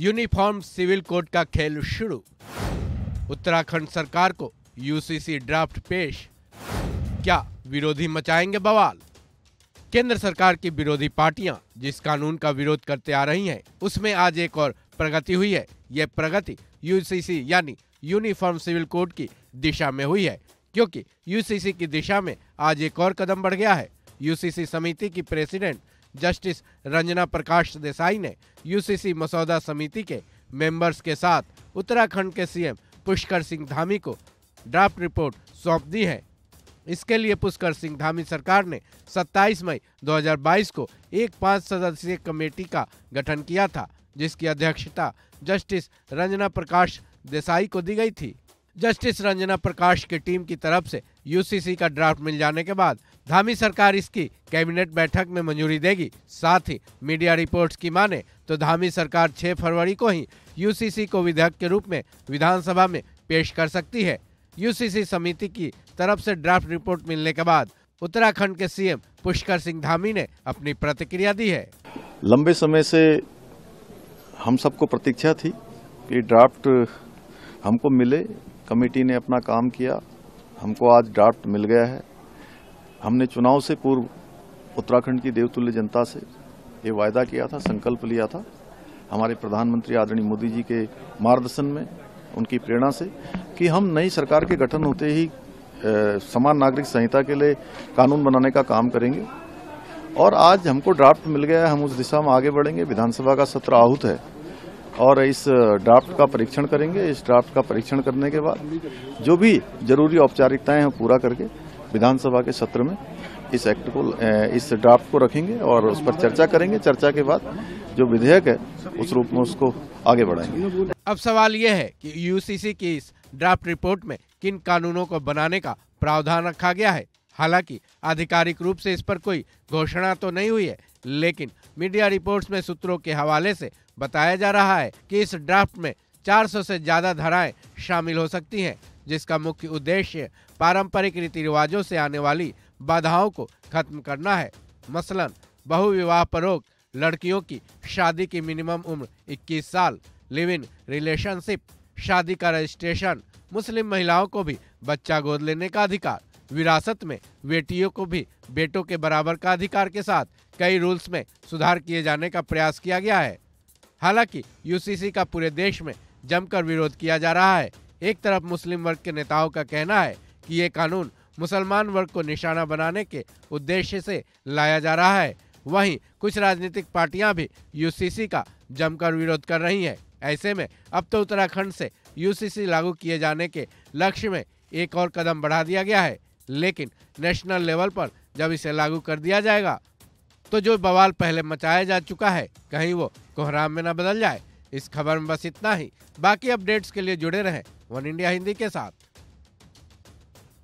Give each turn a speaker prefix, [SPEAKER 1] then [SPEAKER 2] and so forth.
[SPEAKER 1] uniform civil code का खेल शुरू उत्तराखंड सरकार को यूसीसी ड्राफ्ट पेश क्या विरोधी मचाएंगे बवाल केंद्र सरकार की विरोधी पार्टियां जिस कानून का विरोध करते आ रही हैं उसमें आज एक और प्रगति हुई है यह प्रगति यूसीसी यानी यूनिफॉर्म सिविल कोड की दिशा में हुई है क्योंकि यूसीसी की दिशा में आज एक और कदम बढ़ गया है यूसीसी समिति की प्रेसिडेंट जस्टिस रंजना प्रकाश देसाई ने यूसीसी मसौदा समिति के मेंबर्स के साथ उत्तराखंड के सीएम पुष्कर सिंह धामी को ड्राफ्ट रिपोर्ट सौंप दी है इसके लिए पुष्कर सिंह धामी सरकार ने 27 मई 2022 को एक पाँच सदस्यीय कमेटी का गठन किया था जिसकी अध्यक्षता जस्टिस रंजना प्रकाश देसाई को दी गई थी जस्टिस रंजना प्रकाश की टीम की तरफ से यूसीसी का ड्राफ्ट मिल जाने के बाद धामी सरकार इसकी कैबिनेट बैठक में मंजूरी देगी साथ ही मीडिया रिपोर्ट्स की माने तो धामी सरकार 6 फरवरी को ही यूसीसी को विधेयक के रूप में विधानसभा में पेश कर सकती है यूसीसी समिति की तरफ से ड्राफ्ट रिपोर्ट मिलने के बाद उत्तराखंड के सीएम पुष्कर सिंह धामी ने अपनी प्रतिक्रिया दी है
[SPEAKER 2] लंबे समय से हम सबको प्रतीक्षा थी कि ड्राफ्ट हमको मिले कमेटी ने अपना काम किया हमको आज ड्राफ्ट मिल गया है हमने चुनाव से पूर्व उत्तराखंड की देवतुल्य जनता से ये वायदा किया था संकल्प लिया था हमारे प्रधानमंत्री आदरणीय मोदी जी के मार्गदर्शन में उनकी प्रेरणा से कि हम नई सरकार के गठन होते ही समान नागरिक संहिता के लिए कानून बनाने का काम करेंगे और आज हमको ड्राफ्ट मिल गया है हम उस दिशा में आगे बढ़ेंगे विधानसभा का सत्र आहूत है और इस ड्राफ्ट का परीक्षण करेंगे इस ड्राफ्ट का परीक्षण करने के बाद जो भी जरूरी औपचारिकताएं हैं पूरा करके विधानसभा के सत्र में इस एक्ट को इस ड्राफ्ट को रखेंगे और उस पर चर्चा करेंगे चर्चा के बाद जो विधेयक है उस रूप में उसको आगे
[SPEAKER 1] बढ़ाएंगे अब सवाल यह है कि यूसीसी की इस ड्राफ्ट रिपोर्ट में किन कानूनों को बनाने का प्रावधान रखा गया है हालांकि आधिकारिक रूप से इस पर कोई घोषणा तो नहीं हुई है लेकिन मीडिया रिपोर्ट्स में सूत्रों के हवाले से बताया जा रहा है कि इस ड्राफ्ट में 400 से ज्यादा धाराएं शामिल हो सकती हैं जिसका मुख्य उद्देश्य पारंपरिक रीति रिवाजों से आने वाली बाधाओं को खत्म करना है मसलन बहुविवाह पर रोक लड़कियों की शादी की मिनिमम उम्र 21 साल लिव इन रिलेशनशिप शादी का रजिस्ट्रेशन मुस्लिम महिलाओं को भी बच्चा गोद लेने का अधिकार विरासत में बेटियों को भी बेटों के बराबर का अधिकार के साथ कई रूल्स में सुधार किए जाने का प्रयास किया गया है हालांकि यूसीसी का पूरे देश में जमकर विरोध किया जा रहा है एक तरफ मुस्लिम वर्ग के नेताओं का कहना है कि ये कानून मुसलमान वर्ग को निशाना बनाने के उद्देश्य से लाया जा रहा है वहीं कुछ राजनीतिक पार्टियां भी यूसीसी का जमकर विरोध कर रही हैं ऐसे में अब तो उत्तराखंड से यूसीसी लागू किए जाने के लक्ष्य में एक और कदम बढ़ा दिया गया है लेकिन नेशनल लेवल पर जब इसे लागू कर दिया जाएगा तो जो बवाल पहले मचाया जा चुका है कहीं वो कोहराम में न बदल जाए इस खबर में बस इतना ही बाकी अपडेट्स के लिए जुड़े रहें वन इंडिया हिंदी के साथ